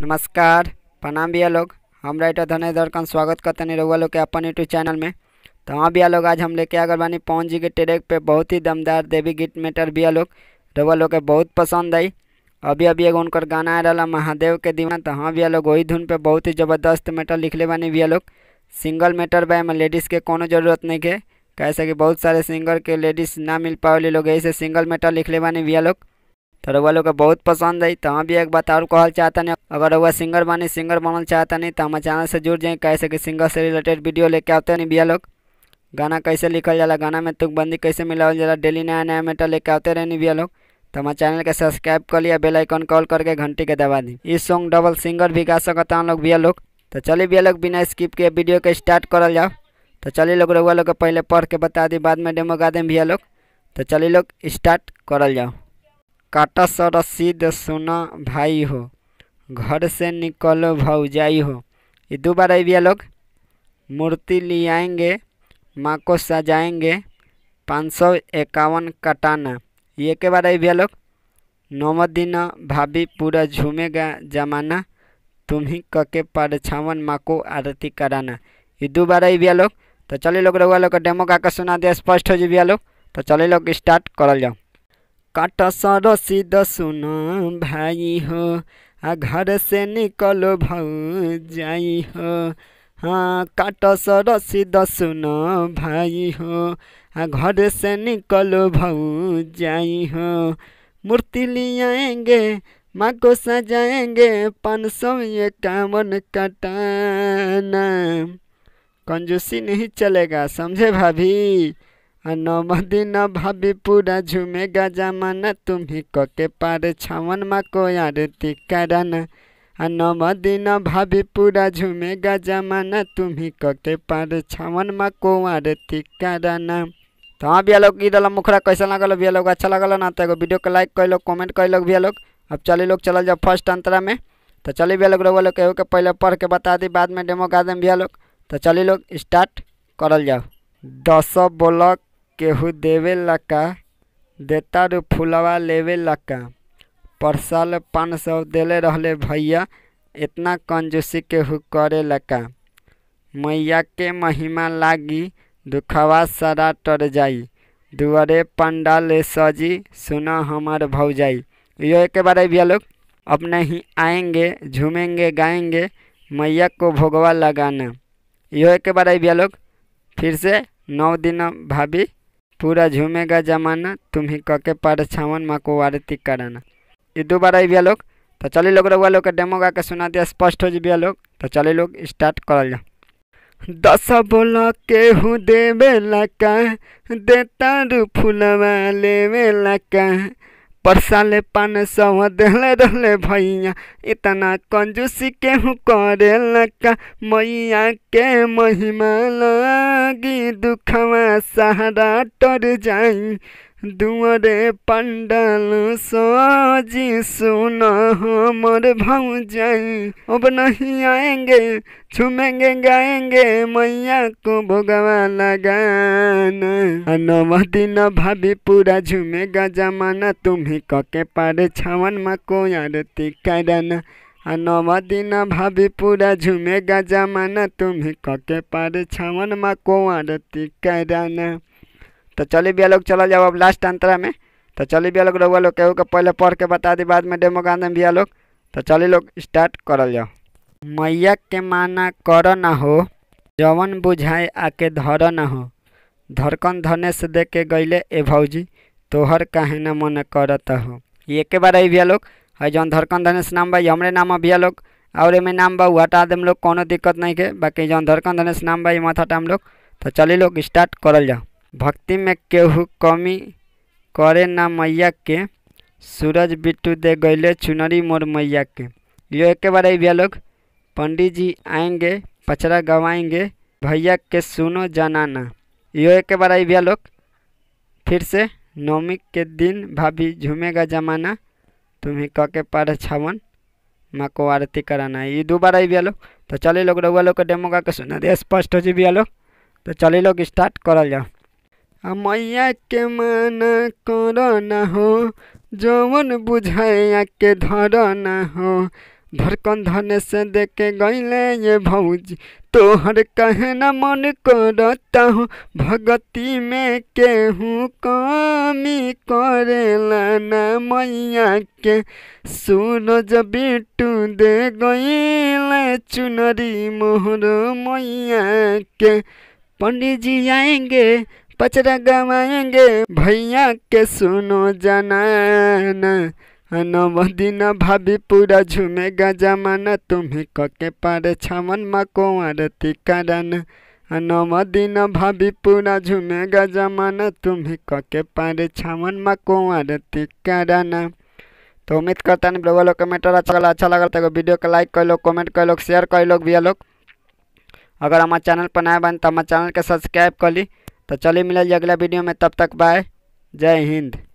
नमस्कार प्रणाम भैया लोग हम राइटर धनेधर का स्वागत करते हैं रउआ लोग के अपन यूट्यूब चैनल में तो हाँ भैया लोग आज हम लेके आगल बानी पवन जी के ट्रैक पे बहुत ही दमदार देवी गीत मेटर भैया लोग रउआ लोग के बहुत पसंद आई अभी अभी एगो उनका गाना आ रहा महादेव के दीवाना तो हाँ भैया लोग वही धुन पे बहुत ही ज़बरदस्त मेटर लिखले बानी भैया लोग सिंगल मेटर बाय में लेडीज़ के कोनो ज़रूरत नहीं के कैसे कि बहुत सारे सिंगर के लेडीज़ ना मिल पावली लोग ऐसे सिंगल मेटर लिखले बानी भैया लोग तो रउआ लोग बहुत पसंद है तो हम भी एक बात और कहल चाहते हैं अगर रउआ सिंगर बानी सिंगर बनल चाहते नहीं तो हमारे चैनल से जुड़ जाए कैसे कि सिंगर से रिलेटेड वीडियो लेके आते नहीं भैया लोग गाना कैसे लिखल जाला गाना में तुकबंदी कैसे मिलावल जाला डेली नया नया मेटर लेके आते रहनी भैया लोग तो हमारे चैनल के सब्सक्राइब कर लिया बेल आइकन कॉल करके घंटी के दबा दी इस सॉन्ग डबल सिंगर भी गा सकता हम लोग भैया लोग तो चलिए भैया लोग बिना स्किप के वीडियो के स्टार्ट करल जाओ तो चलिए लोग रउआ लोग पहले पढ़ के बता दी बाद में डेमो गा दें भैया लोग तो चलिए लोग स्टार्ट करल जाओ काटा रसीद सुना भाई हो घर से निकलो जाई हो ये दो बार आई भैया लोग मूर्ति ले आएंगे माँ को सजाएंगे पाँच सौ इक्यावन कटाना ये के बार आई भैया लोग नौ दिन भाभी पूरा झूमेगा जमाना तुम ही कके परछावन माँ को आरती कराना ये दो बार आई भैया लोग तो चले लोग रघुआ लोग डेमो का सुना दिया स्पष्ट हो जी भैया लोग तो चले लोग स्टार्ट करल जाओ काटा सा रसीद सुन भाई हो आ घर से निकलो भाऊ जाई हो हाँ काटा सा रसीद सुन भाई हो आ घर से निकलो भाऊ जाई हो मूर्ति लियाएंगे माँ को सजाएंगे पाँच सौ इक्यावन कटाना कंजूसी नहीं चलेगा समझे भाभी नव दिन भाभी पूरा गजा जमाना तुम्हें कके पार छावन मा को यार कराना नव दिन भाभी पूरा गजा जमाना तुम्हें कके पार छावन मा को आरती कराना तो हाँ भैया लोग ईद मुखरा कैसा लगल भैया लोग अच्छा लगल ना तो एगो वीडियो को लाइक कैलोग कमेंट कैलोग भैया लोग अब चल लोग चल जाओ फर्स्ट अंतरा में तो चल भैया लोग रउआ लोग के पहले पढ़ के बता दी बाद में डेमो गा दे भैया लोग तो चल लोग स्टार्ट करल जाओ दस बोलक केहू लका देता रू फुलवा लेवे लका पर साल पाँच सौ देले रहले भैया इतना कंजूसी केहू करे लका मैया के महिमा लागी दुखवा सारा टर जाई दुआरे पंडाल सजी सुना हमार भौजाई यो एक बार भैया लोग अपने ही आएंगे झूमेंगे गाएंगे मैया को भोगवा लगाना यो एक बार भैया लोग फिर से नौ दिन भाभी पूरा झूमेगा जमाना तुम ही कके पार छावन माँ को आरती कराना ये दो बार आई लोग तो चले लोग रघुआ लोग डेमो गा के सुना दिया स्पष्ट हो जाए लोग तो चले लोग स्टार्ट कर लो दस बोल के केहू देवे लका देता रू फुलवा लेवे लका परसाले पान सौ देले रहले भैया इतना कंजूसी केहू करे लका मैया के महिमा लगी दुखवा सहारा टर जाई दुआरे पंडल सोजी सुना हमर भाई अब नहीं आएंगे छुमेंगे गाएंगे मैया को भोगवा लगाना नव दिन भाभी पूरा झूमेगा जमाना तुम्हें कके पारे छावन में को आरती करना नव दिन भाभी पूरा झुमेगा जमाना तुम्हें कके पारे छावन में को आरती करना तो चलिए भैया लोग चला जाओ अब लास्ट अंतरा में तो चलिए भैया लोग रोवा लोग केहू के पहले पढ़ के बता दी बाद में डेमो गांधी भैया लोग तो चलिए लोग स्टार्ट करल जाओ मैया के माना कर न हो जवन बुझाए आके धर न हो धड़कन धने से दे के गईले ए भाउजी तोहर कहे न मन करत हो ये के बार आई भैया लोग है जौन धड़कन धने से नाम भाई हमरे नाम भैया लोग और एमें नाम बा हटा देम लोग कोनो दिक्कत नहीं के बाकी जौन धड़कन धने से नाम भाई मत हटाम लोग तो चलिए लोग स्टार्ट करल जाओ भक्ति में केहू कमी करे ना मैया के सूरज बिट्टु दे गैले चुनरी मोर मैया के यो एक बार भैया लोग पंडित जी आएंगे पचरा गवाएंगे भैया के सुनो जनाना यो एक बार भैया लोग फिर से नौमी के दिन भाभी झूमेगा जमाना तुम्हें कह के पार छावन माँ को आरती कराना ये दो बार आई भैया लोग तो चले लोग रउआ लोग को डेमो गा के सुना दे स्पष्ट हो जी भैया लोग तो चले लोग स्टार्ट करल जाओ আমাইয়াকে মানা কর না হো যৌন বুঝাইয়াকে ধর না হো ধরকন ধনে সে দেখে গইলে এ ভৌজি तोहर कहना मन करता हूँ भगती में केहू कमी करेला न मैया के सूरज बिटू दे गई चुनरी मोहर मैया के पंडित जी आएंगे पचरा गवाएंगे भैया के सुनो जनान नव दिन भाभी पूरा झूमेगा जमाना तुम्हें कके पारे छावन आरती करन नव दिन भाभी पूरा झूमेगा जमाना तुम्हें कके पारे छावन आरती करना तो उम्मीद करता नहीं ब्लॉगर लोग कमेंटर अच्छा लगा अच्छा लगा तो वीडियो को लाइक कर लो कमेंट कर लो शेयर कर लो भैया लोग अगर हमारे चैनल पर नया बन तो हमारे चैनल के सब्सक्राइब कर ली तो चलिए मिल जाए अगला वीडियो में तब तक बाय जय हिंद